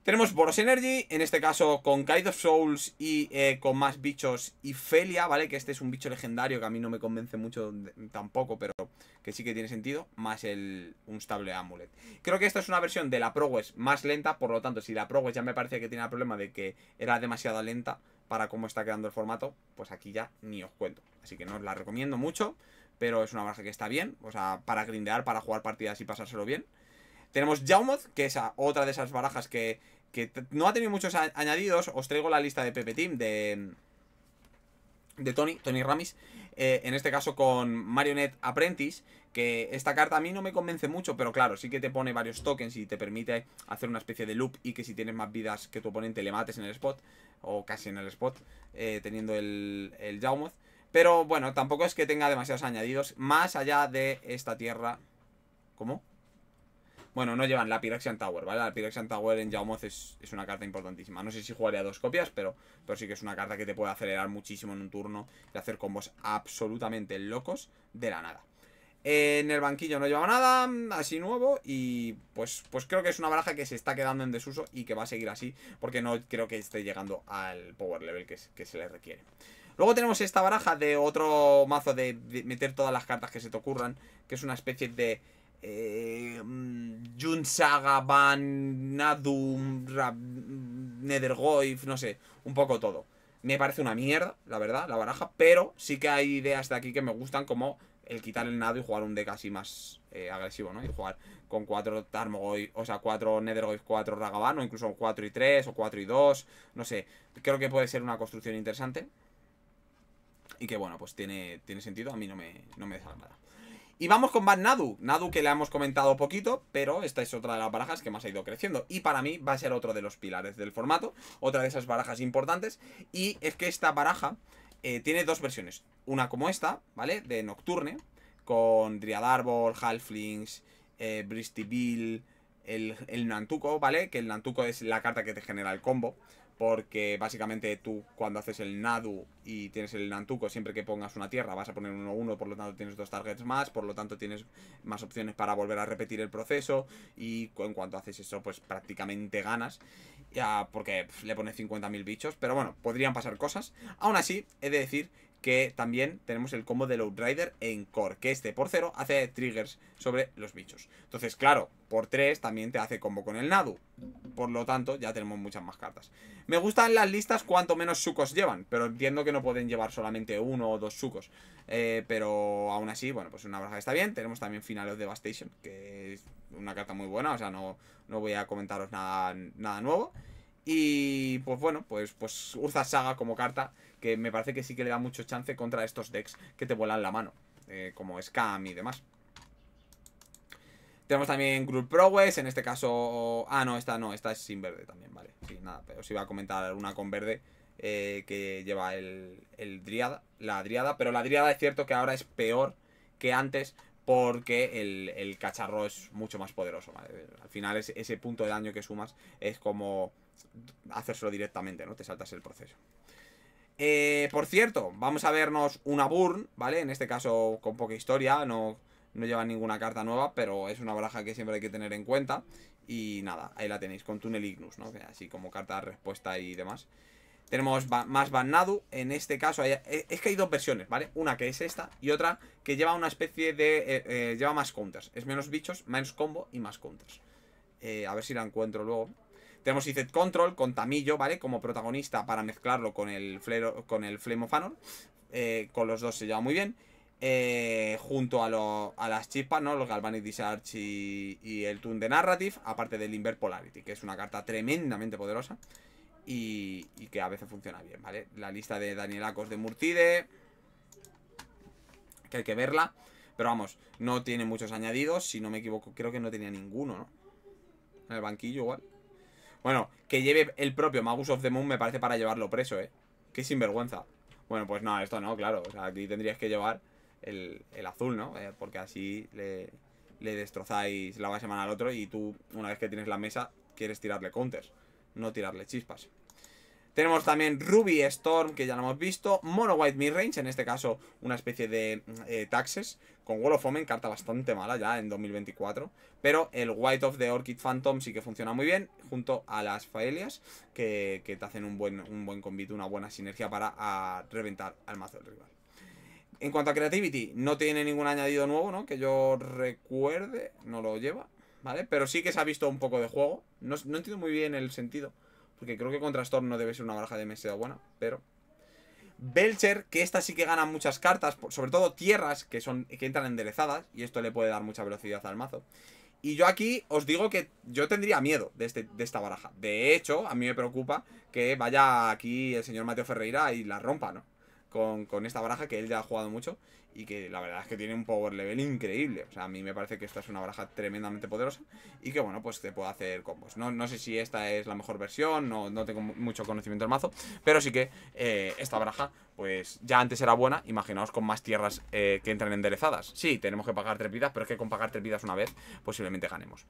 Tenemos Boros Energy, en este caso con of Souls y eh, con más bichos y Felia, ¿vale? Que este es un bicho legendario que a mí no me convence mucho tampoco, pero que sí que tiene sentido, más el stable Amulet. Creo que esta es una versión de la ProWest más lenta, por lo tanto, si la ProWest ya me parecía que tenía el problema de que era demasiado lenta para cómo está quedando el formato, pues aquí ya ni os cuento. Así que no os la recomiendo mucho, pero es una baraja que está bien, o sea, para grindear, para jugar partidas y pasárselo bien. Tenemos Jaumoth, que es otra de esas barajas que que no ha tenido muchos añadidos, os traigo la lista de Pepe Team de, de Tony, Tony Ramis, eh, en este caso con Marionette Apprentice, que esta carta a mí no me convence mucho, pero claro, sí que te pone varios tokens y te permite hacer una especie de loop y que si tienes más vidas que tu oponente le mates en el spot, o casi en el spot, eh, teniendo el, el Jaumoth. Pero bueno, tampoco es que tenga demasiados añadidos, más allá de esta tierra... ¿Cómo? Bueno, no llevan la Pyrexian Tower, ¿vale? La Pyrexian Tower en Yaumoth es, es, una carta importantísima. No sé si jugaría dos copias, pero, pero sí que es una carta que te puede acelerar muchísimo en un turno y hacer combos absolutamente locos de la nada. en el banquillo no lleva nada, así nuevo, y pues, pues creo que es una baraja que se está quedando en desuso y que va a seguir así, porque no creo que esté llegando al power level que, que se le requiere. Luego tenemos esta baraja de otro mazo de meter todas las cartas que se te ocurran, que es una especie de eh, Jun Saga, Van, Nadum, Nethergoif, no sé, un poco todo. Me parece una mierda, la verdad, la baraja, pero sí que hay ideas de aquí que me gustan, como el quitar el nado y jugar un deck así más eh, agresivo, ¿no? Y jugar con 4 Tarmogoy, o sea, cuatro Nethergoif, 4 Ragavan, o incluso 4 y 3, o 4 y 2, no sé. Creo que puede ser una construcción interesante. Y que bueno, pues tiene, tiene sentido, a mí no me, no me y vamos con Van Nadu. Nadu que le hemos comentado poquito, pero esta es otra de las barajas que más ha ido creciendo. Y para mí va a ser otro de los pilares del formato, otra de esas barajas importantes. Y es que esta baraja eh, tiene dos versiones. Una como esta, ¿vale? De Nocturne, con Dryad Arbor, Halflings, eh, Bristy Bill, el, el ¿vale? Que el Nantuco es la carta que te genera el combo porque básicamente tú cuando haces el Nadu y tienes el Nantuko, siempre que pongas una tierra vas a poner uno uno, por lo tanto tienes dos targets más, por lo tanto tienes más opciones para volver a repetir el proceso y en cuanto haces eso pues prácticamente ganas, ya porque le pones 50.000 bichos, pero bueno, podrían pasar cosas. Aún así, he de decir que también tenemos el combo de Outrider en core, que este por cero hace triggers sobre los bichos. Entonces, claro, por 3 también te hace combo con el Nadu. Por lo tanto, ya tenemos muchas más cartas. Me gustan las listas cuanto menos sucos llevan, pero entiendo que no pueden llevar solamente uno o dos sucos. Eh, pero aún así, bueno, pues una braja está bien. Tenemos también Finales Devastation, que es una carta muy buena, o sea, no, no voy a comentaros nada, nada nuevo. Y pues bueno, pues, pues Urza Saga como carta que me parece que sí que le da mucho chance contra estos decks que te vuelan la mano, eh, como Scam y demás. Tenemos también Gruul Prowess, en este caso... Ah, no, esta no, esta es sin verde también, vale. Sí, nada, pero os iba a comentar una con verde eh, que lleva el, el Driada, la Driada, pero la Driada es cierto que ahora es peor que antes porque el, cacharro es mucho más poderoso, Al final ese punto de daño que sumas es como hacérselo directamente, ¿no? Te saltas el proceso. Eh, por cierto, vamos a vernos una burn, ¿vale? En este caso con poca historia, no, lleva ninguna carta nueva, pero es una baraja que siempre hay que tener en cuenta. Y nada, ahí la tenéis, con Túnel Ignus, ¿no? Así como carta de respuesta y demás. Tenemos más Van Nadu. en este caso hay, eh, es que hay dos versiones, ¿vale? Una que es esta y otra que lleva una especie de... Eh, lleva más counters, es menos bichos, menos combo y más counters. a ver si la encuentro luego. Tenemos Izet Control con Tamillo, ¿vale? Como protagonista para mezclarlo con el, con of eh, con los dos se lleva muy bien. Eh, junto a, las chispas, ¿no? Los Galvanic Discharge y, el Toon de Narrative, aparte del Inver Polarity, que es una carta tremendamente poderosa y, que a veces funciona bien, ¿vale? La lista de Daniel Acos de Murtide, que hay que verla, pero vamos, no tiene muchos añadidos, si no me equivoco, creo que no tenía ninguno, ¿no? En el banquillo igual. Bueno, que lleve el propio Magus of the Moon me parece para llevarlo preso, ¿eh? Qué sinvergüenza. Bueno, pues no, esto no, claro. aquí tendrías que llevar el, azul, ¿no? Eh, porque así le, le destrozáis la base al otro y tú, una vez que tienes la mesa, quieres tirarle counters, no tirarle chispas. Tenemos también Ruby Storm, que ya lo hemos visto. Mono White Midrange, en este caso una especie de eh, taxes con Wall of Omen, carta bastante mala ya en 2024. Pero el White of the Orchid Phantom sí que funciona muy bien, junto a las Faelias, que, te hacen un buen, un buen convite, una buena sinergia para reventar al mazo del rival. En cuanto a Creativity, no tiene ningún añadido nuevo, ¿no? Que yo recuerde, no lo lleva, ¿vale? Pero sí que se ha visto un poco de juego. No, entiendo muy bien el sentido, porque creo que contra Storm no debe ser una baraja de demasiado buena, pero Belcher, que esta sí que gana muchas cartas, sobre todo tierras que, son, que entran enderezadas, y esto le puede dar mucha velocidad al mazo. Y yo aquí os digo que yo tendría miedo de, este, de esta baraja. De hecho, a mí me preocupa que vaya aquí el señor Mateo Ferreira y la rompa, ¿no? Con, con esta baraja que él ya ha jugado mucho y que la verdad es que tiene un power level increíble. O sea, a mí me parece que esta es una baraja tremendamente poderosa y que, bueno, pues te puede hacer combos. No, no sé si esta es la mejor versión, no, no tengo mucho conocimiento del mazo, pero sí que eh, esta baraja, pues ya antes era buena, imaginaos con más tierras eh, que entran enderezadas. Sí, tenemos que pagar trepidas, pero es que con pagar trepidas una vez posiblemente ganemos.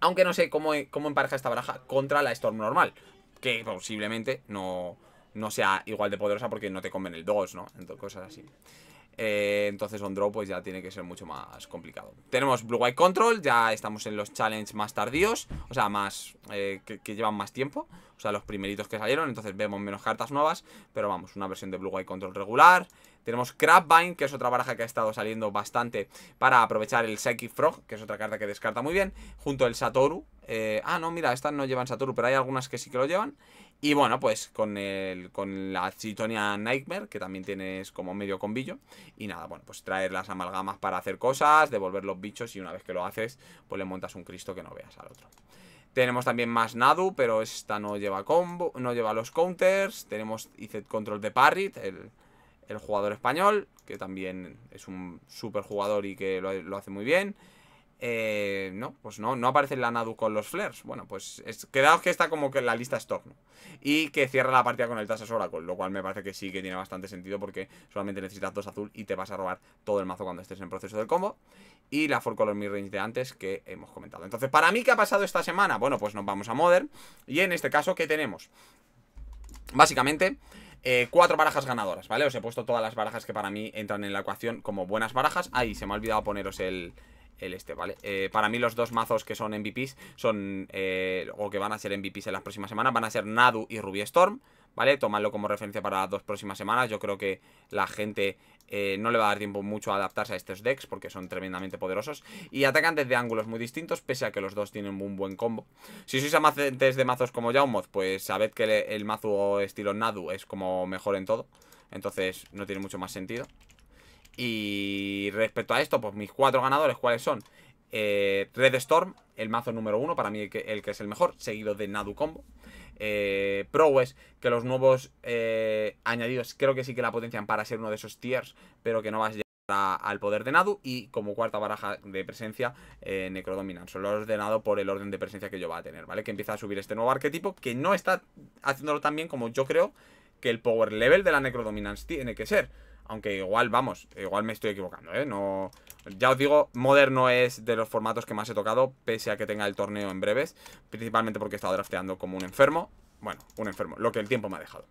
Aunque no sé cómo, cómo empareja esta baraja contra la Storm normal, que posiblemente no no sea igual de poderosa porque no te comen el 2, ¿no? Entonces, cosas así. Eh, entonces on draw pues ya tiene que ser mucho más complicado Tenemos Blue White Control, ya estamos en los challenge más tardíos O sea, más eh, que, que, llevan más tiempo O sea, los primeritos que salieron, entonces vemos menos cartas nuevas Pero vamos, una versión de Blue White Control regular tenemos Crabbine, que es otra baraja que ha estado saliendo bastante para aprovechar el Psychic Frog, que es otra carta que descarta muy bien, junto el Satoru. Eh, ah, no, mira, estas no llevan Satoru, pero hay algunas que sí que lo llevan. Y bueno, pues con, el, con la Chitonia Nightmare, que también tienes como medio combillo. Y nada, bueno, pues traer las amalgamas para hacer cosas, devolver los bichos y una vez que lo haces, pues le montas un Cristo que no veas al otro. Tenemos también más Nadu, pero esta no lleva combo, no lleva los counters. Tenemos IZ Control de Parry, el, el jugador español, que también es un super jugador y que lo, hace muy bien. Eh, no, pues no, no aparece la Nadu con los flares. Bueno, pues es, quedaos que está como que la lista Storm. Y que cierra la partida con el Tasas Oracle, lo cual me parece que sí que tiene bastante sentido porque solamente necesitas dos azul y te vas a robar todo el mazo cuando estés en proceso del combo. Y la Four Color Midrange de antes que hemos comentado. Entonces, ¿para mí qué ha pasado esta semana? Bueno, pues nos vamos a Modern. Y en este caso, ¿qué tenemos? Básicamente, eh, cuatro barajas ganadoras, ¿vale? Os he puesto todas las barajas que para mí entran en la ecuación como buenas barajas. Ahí se me ha olvidado poneros el, este, ¿vale? Eh, para mí los dos mazos que son MVPs son, eh, o que van a ser MVPs en las próximas semanas, van a ser Nadu y Ruby Storm, ¿vale? Tomadlo como referencia para las dos próximas semanas. Yo creo que la gente eh, no le va a dar tiempo mucho a adaptarse a estos decks porque son tremendamente poderosos. Y atacan desde ángulos muy distintos, pese a que los dos tienen un buen combo. Si sois amantes de mazos como Yaumoth, pues sabed que el, mazo estilo Nadu es como mejor en todo. Entonces no tiene mucho más sentido. Y respecto a esto, pues mis cuatro ganadores, ¿cuáles son? Eh, Red Storm, el mazo número uno, para mí el que es el mejor, seguido de Nadu Combo eh, que los nuevos eh, añadidos creo que sí que la potencian para ser uno de esos tiers, pero que no vas a llegar al poder de Nadu. Y como cuarta baraja de presencia, eh, Necrodominance Solo ordenado por el orden de presencia que yo va a tener, ¿vale? Que empieza a subir este nuevo arquetipo, que no está haciéndolo tan bien como yo creo que el power level de la Necrodominance tiene que ser. Aunque igual, vamos, igual me estoy equivocando, ¿eh? No, ya os digo, moderno es de los formatos que más he tocado, pese a que tenga el torneo en breves, principalmente porque he estado drafteando como un enfermo. Bueno, un enfermo, lo que el tiempo me ha dejado.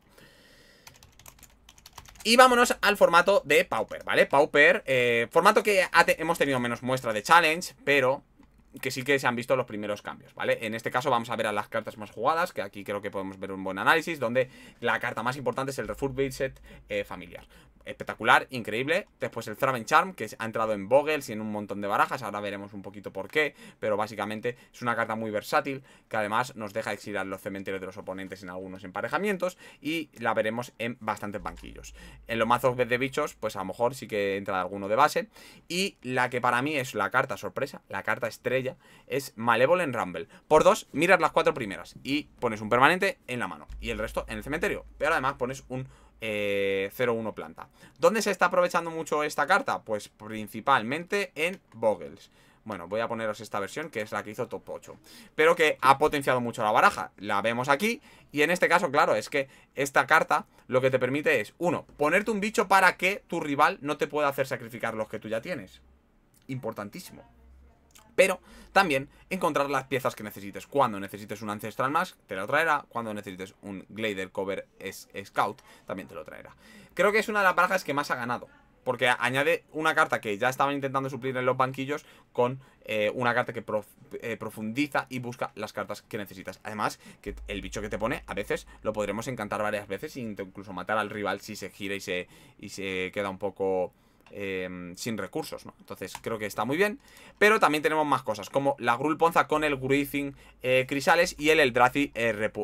Y vámonos al formato de Pauper, ¿vale? Pauper, eh, formato que hemos tenido menos muestra de challenge, pero que sí que se han visto los primeros cambios, ¿vale? En este caso vamos a ver a las cartas más jugadas, que aquí creo que podemos ver un buen análisis, donde la carta más importante es el Refurbished eh, Familiar. Espectacular, increíble. Después el Thraven Charm, que ha entrado en Vogels y en un montón de barajas. Ahora veremos un poquito por qué, pero básicamente es una carta muy versátil, que además nos deja exiliar los cementerios de los oponentes en algunos emparejamientos y la veremos en bastantes banquillos. En los mazos de bichos, pues a lo mejor sí que entra alguno de base. Y la que para mí es la carta sorpresa, la carta estrella es Malevolent Rumble. Por dos, miras las cuatro primeras y pones un permanente en la mano y el resto en el cementerio. Pero además pones un 0-1 eh, planta. ¿Dónde se está aprovechando mucho esta carta? Pues principalmente en Boggles Bueno, voy a poneros esta versión que es la que hizo Top 8 Pero que ha potenciado mucho la baraja La vemos aquí Y en este caso, claro, es que esta carta Lo que te permite es, uno, ponerte un bicho para que tu rival no te pueda hacer sacrificar los que tú ya tienes Importantísimo pero también encontrar las piezas que necesites. Cuando necesites un Ancestral Mask, te lo traerá. Cuando necesites un glider Cover Scout, también te lo traerá. Creo que es una de las barajas que más ha ganado. Porque añade una carta que ya estaban intentando suplir en los banquillos con eh, una carta que eh, profundiza y busca las cartas que necesitas. Además, que el bicho que te pone a veces lo podremos encantar varias veces e incluso matar al rival si se gira y y se queda un poco Em, sin recursos, ¿no? Entonces creo que está muy bien. Pero también tenemos más cosas, como la Grul Ponza con el Gruizing eh, Crisales y el Eldrazi eh, Rep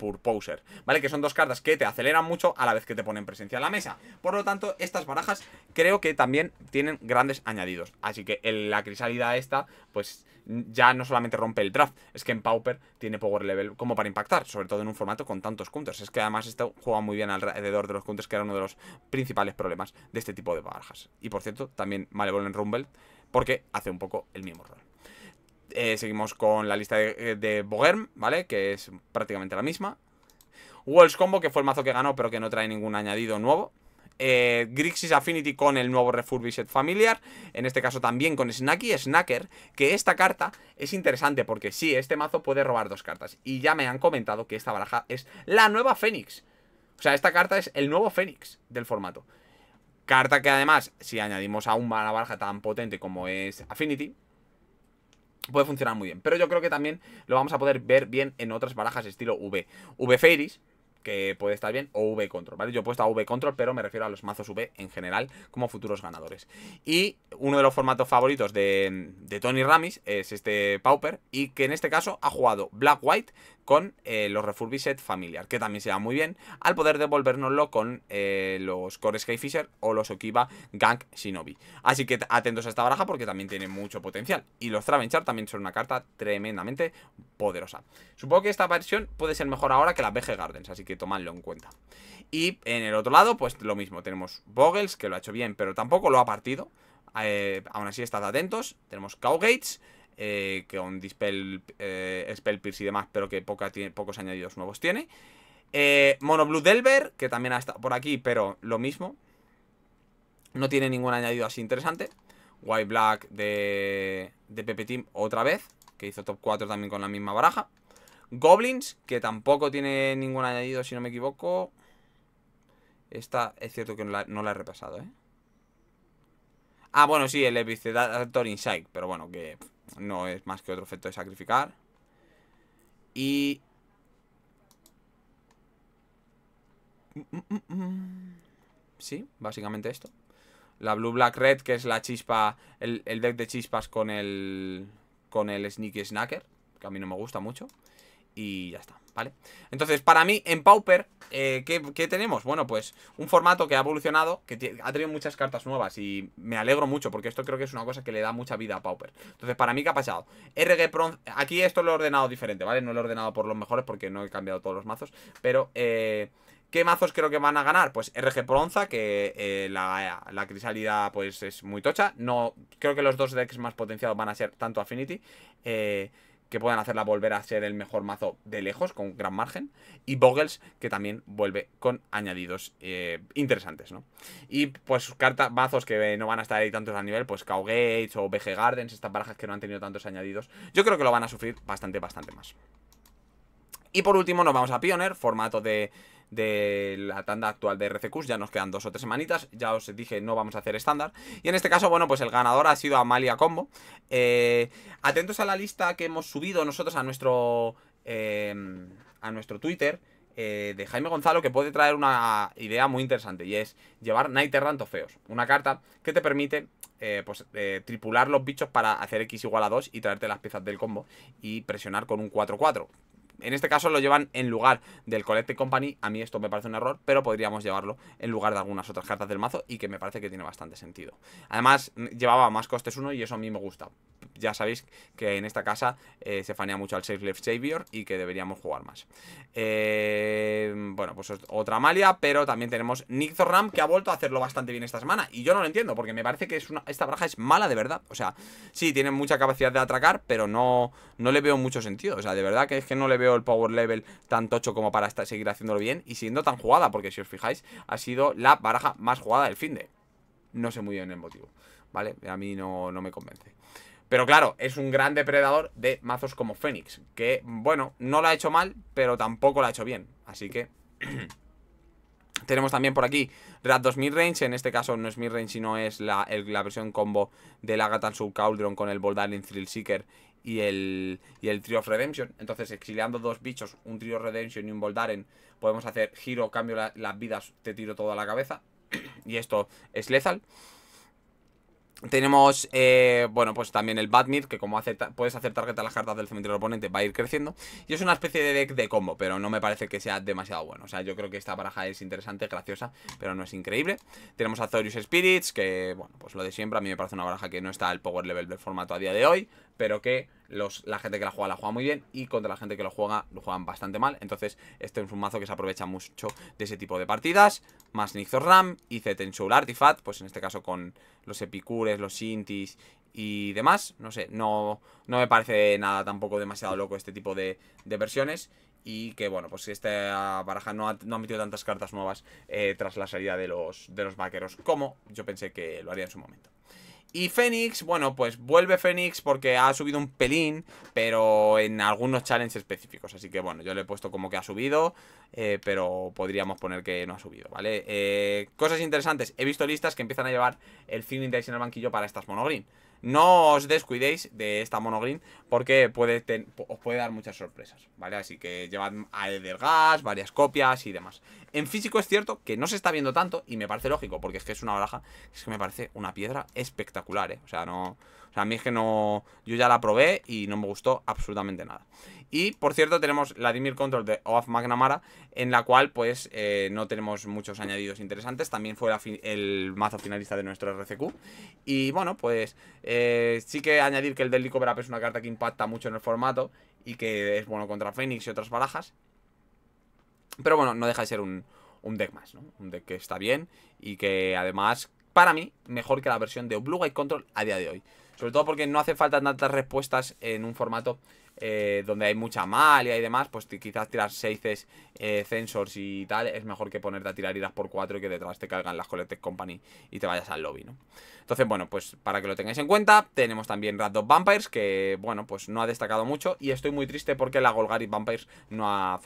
Purposer, ¿vale? Que son dos cartas que te aceleran mucho a la vez que te ponen presencia en la mesa. Por lo tanto, estas barajas creo que también tienen grandes añadidos. Así que la crisálida esta, pues ya no solamente rompe el draft, es que en Pauper tiene power level como para impactar, sobre todo en un formato con tantos counters. Es que además esto juega muy bien alrededor de los counters, que era uno de los principales problemas de este tipo de barajas. Y por cierto, también Malevolent Rumble, porque hace un poco el mismo rol. Eh, seguimos con la lista de, eh, de Bogerm, ¿vale? Que es prácticamente la misma. Walls Combo, que fue el mazo que ganó, pero que no trae ningún añadido nuevo. Eh, Grixis Affinity con el nuevo Refurbished Familiar, en este caso también con Snacky Snacker, que esta carta es interesante porque sí, este mazo puede robar dos cartas. Y ya me han comentado que esta baraja es la nueva Fénix. O sea, esta carta es el nuevo Fénix del formato. Carta que además, si añadimos a una baraja tan potente como es Affinity, puede funcionar muy bien. Pero yo creo que también lo vamos a poder ver bien en otras barajas estilo V. V Fairies, que puede estar bien, o V Control, ¿vale? Yo he puesto a V Control, pero me refiero a los mazos V en general como futuros ganadores. Y uno de los formatos favoritos de, de Tony Ramis es este Pauper, y que en este caso ha jugado Black White, con eh, los Refurbished Familiar, que también se da muy bien, al poder devolvernoslo con eh, los Core Skyfisher o los Okiba Gang Shinobi. Así que atentos a esta baraja porque también tiene mucho potencial. Y los Travenchar también son una carta tremendamente poderosa. Supongo que esta versión puede ser mejor ahora que la BG Gardens, así que tomadlo en cuenta. Y en el otro lado, pues lo mismo, tenemos Vogels, que lo ha hecho bien, pero tampoco lo ha partido. Eh, aún así, estad atentos. Tenemos Cowgates eh, con Dispel, eh, Spell Pierce y demás, pero que poca pocos añadidos nuevos tiene. Eh, Mono Blue Delver, que también ha estado por aquí, pero lo mismo. No tiene ningún añadido así interesante. White Black de, de Pepe Team otra vez, que hizo top 4 también con la misma baraja. Goblins, que tampoco tiene ningún añadido, si no me equivoco. Esta es cierto que no la, he repasado, ¿eh? Ah, bueno, sí, el Epicedator Insight, pero bueno, que no es más que otro efecto de sacrificar. Y... Sí, básicamente esto. La Blue Black Red, que es la chispa, el, deck de chispas con el, con el Sneaky Snacker, que a mí no me gusta mucho y ya está, ¿vale? Entonces, para mí, en Pauper, eh, ¿qué, tenemos? Bueno, pues un formato que ha evolucionado, que ha tenido muchas cartas nuevas y me alegro mucho porque esto creo que es una cosa que le da mucha vida a Pauper. Entonces, para mí, ¿qué ha pasado? RG Pronz, aquí esto lo he ordenado diferente, ¿vale? No lo he ordenado por los mejores porque no he cambiado todos los mazos, pero... Eh, ¿Qué mazos creo que van a ganar? Pues RG Pronza, que eh, la, la, pues es muy tocha. No, creo que los dos decks más potenciados van a ser tanto Affinity. Eh, que puedan hacerla volver a ser el mejor mazo de lejos, con gran margen. Y bogles que también vuelve con añadidos eh, interesantes, ¿no? Y pues cartas, mazos que no van a estar ahí tantos a nivel, pues Cowgate o BG Gardens, estas barajas que no han tenido tantos añadidos, yo creo que lo van a sufrir bastante, bastante más. Y por último nos vamos a Pioneer, formato de de la tanda actual de RCQs. Ya nos quedan dos o tres semanitas. Ya os dije, no vamos a hacer estándar. Y en este caso, bueno, pues el ganador ha sido Amalia Combo. Eh, atentos a la lista que hemos subido nosotros a nuestro, eh, a nuestro Twitter. Eh, de Jaime Gonzalo que puede traer una idea muy interesante y es llevar Night Errant Feos, una carta que te permite pues, tripular los bichos para hacer X igual a 2 y traerte las piezas del combo y presionar con un 4-4 en este caso lo llevan en lugar del Collecting Company. A mí esto me parece un error, pero podríamos llevarlo en lugar de algunas otras cartas del mazo y que me parece que tiene bastante sentido. Además, mm, llevaba más costes uno y eso a mí me gusta. Ya sabéis que en esta casa eh, se fanea mucho al Safe Left Savior y que deberíamos jugar más. Eh, bueno, pues otra malia pero también tenemos Nick Ram que ha vuelto a hacerlo bastante bien esta semana. Y yo no lo entiendo porque me parece que es una, esta baraja es mala de verdad. O sea, sí, tiene mucha capacidad de atracar, pero no, no le veo mucho sentido. O sea, de verdad que es que no le veo el power level tanto 8 como para estar, seguir haciéndolo bien y siendo tan jugada, porque si os fijáis, ha sido la baraja más jugada del fin de. No sé muy bien el motivo, ¿vale? A mí no, me convence. Pero claro, es un gran depredador de mazos como Fénix, que, bueno, no la ha hecho mal, pero tampoco la ha hecho bien. Así que... (clears throat) Tenemos también por aquí Rat 2000 Range, en este caso no es range sino es la, versión combo del la Sub Cauldron con el Island Thrill Seeker y el, y el trio of Redemption. Entonces, exiliando dos bichos, un Trio of Redemption y un Voldaren, podemos hacer giro, cambio las vidas, te tiro todo a la cabeza. (clears throat) y esto es lethal. Tenemos, eh, bueno, pues también el Mid que como hace puedes hacer tarjeta a las cartas del cementerio del oponente, va a ir creciendo. Y es una especie de deck de combo, pero no me parece que sea demasiado bueno. O sea, yo creo que esta baraja es interesante, graciosa, pero no es increíble. Tenemos a Spirits, que, bueno, pues lo de siempre. A mí me parece una baraja que no está al power level del formato a día de hoy, pero que la gente que la juega la juega muy bien y contra la gente que lo juega lo juegan bastante mal. Entonces, este es un mazo que se aprovecha mucho de ese tipo de partidas. Más Nixor Ram y Soul Artifact, pues en este caso con los Epicures, los Sintis y demás. No sé, no, no me parece nada tampoco demasiado loco este tipo de, versiones. Y que bueno, pues esta baraja no ha, no ha metido tantas cartas nuevas eh, tras la salida de los, de los vaqueros como yo pensé que lo haría en su momento. Y Fénix, bueno, pues vuelve Fénix porque ha subido un pelín, pero en algunos challenges específicos. Así que bueno, yo le he puesto como que ha subido, eh, pero podríamos poner que no ha subido, ¿vale? Eh, cosas interesantes, he visto listas que empiezan a llevar el Thin index en el banquillo para estas monogreen. No os descuidéis de esta monogreen porque puede os puede dar muchas sorpresas, ¿vale? Así que llevad a gas varias copias y demás. En físico es cierto que no se está viendo tanto y me parece lógico porque es que es una baraja, es que me parece una piedra espectacular, ¿eh? O sea, no... O sea, a mí es que no... Yo ya la probé y no me gustó absolutamente nada. Y, por cierto, tenemos la Dimir Control de Oaf McNamara, en la cual, pues, eh, no tenemos muchos añadidos interesantes. También fue el mazo finalista de nuestro RCQ. Y, bueno, pues, eh, sí que añadir que el delico Verap es una carta que impacta mucho en el formato y que es bueno contra Phoenix y otras barajas. Pero, bueno, no deja de ser un, deck más, ¿no? Un deck que está bien y que, además, para mí, mejor que la versión de Blue y Control a día de hoy. Sobre todo porque no hace falta tantas respuestas en un formato eh, donde hay mucha mal y demás, pues quizás tirar 6 eh, censors y tal, es mejor que ponerte a tirar iras por 4 y que detrás te cargan las Collected Company y te vayas al lobby, ¿no? Entonces, bueno, pues para que lo tengáis en cuenta, tenemos también Rat Vampires, que, bueno, pues no ha destacado mucho y estoy muy triste porque la Golgari Vampires no ha,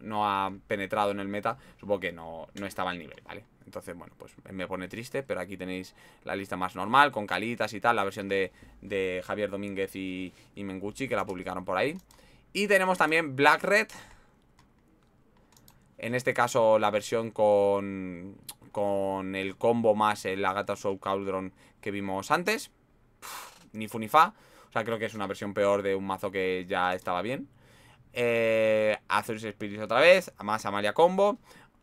no ha penetrado en el meta, supongo que no, no estaba al nivel, ¿vale? Entonces, bueno, pues eh, me pone triste, pero aquí tenéis la lista más normal, con calitas y tal, la versión de, Javier Domínguez y, y, que la publicaron por ahí. Y tenemos también Black Red, en este caso la versión con, con el combo más el Agatha Soul Cauldron que vimos antes. ni funifa, o sea, creo que es una versión peor de un mazo que ya estaba bien. Eh, Azure Spirits otra vez, más Amalia Combo,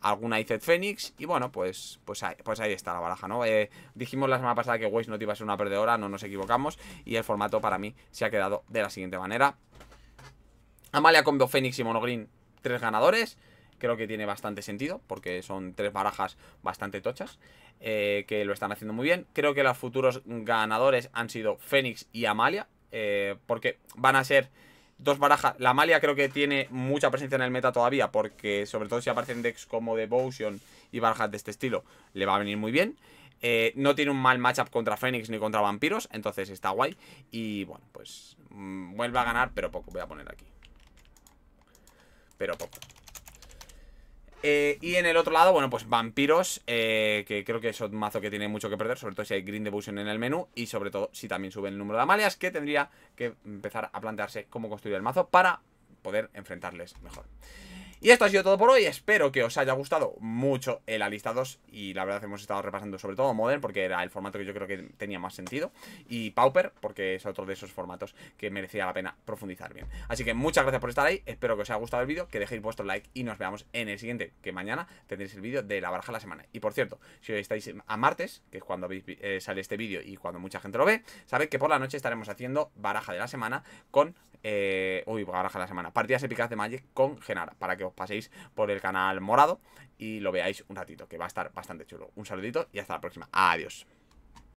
alguna Iced Phoenix y bueno, pues, pues, ahí, pues ahí está la baraja, ¿no? Eh, dijimos la semana pasada que Waze no iba a ser una perdedora, no nos equivocamos y el formato para mí se ha quedado de la siguiente manera. Amalia Combo Phoenix y Monogreen, tres ganadores. Creo que tiene bastante sentido porque son tres barajas bastante tochas eh, que lo están haciendo muy bien. Creo que los futuros ganadores han sido Fénix y Amalia eh, porque van a ser dos barajas. La Malia creo que tiene mucha presencia en el meta todavía, porque sobre todo si aparecen decks como Devotion y barajas de este estilo, le va a venir muy bien. Eh, no tiene un mal matchup contra phoenix ni contra vampiros, entonces está guay. Y bueno, pues mm, vuelve a ganar, pero poco. Voy a poner aquí. Pero poco. Eh, y en el otro lado, bueno, pues vampiros, eh, que creo que es un mazo que tiene mucho que perder, sobre todo si hay Green Devotion en el menú y sobre todo si también sube el número de Amalias, que tendría que empezar a plantearse cómo construir el mazo para poder enfrentarles mejor. Y esto ha sido todo por hoy, espero que os haya gustado mucho el Alistados y la verdad hemos estado repasando sobre todo Modern porque era el formato que yo creo que tenía más sentido y Pauper porque es otro de esos formatos que merecía la pena profundizar bien. Así que muchas gracias por estar ahí, espero que os haya gustado el vídeo, que dejéis vuestro like y nos veamos en el siguiente, que mañana tendréis el vídeo de la baraja de la semana. Y por cierto, si hoy estáis a martes, que es cuando eh, sale este vídeo y cuando mucha gente lo ve, sabéis que por la noche estaremos haciendo baraja de la semana con... Eh, uy, baraja de la semana, partidas épicas de Magic con Genara, para que os paséis por el canal morado y lo veáis un ratito, que va a estar bastante chulo. Un saludito y hasta la próxima. Adiós.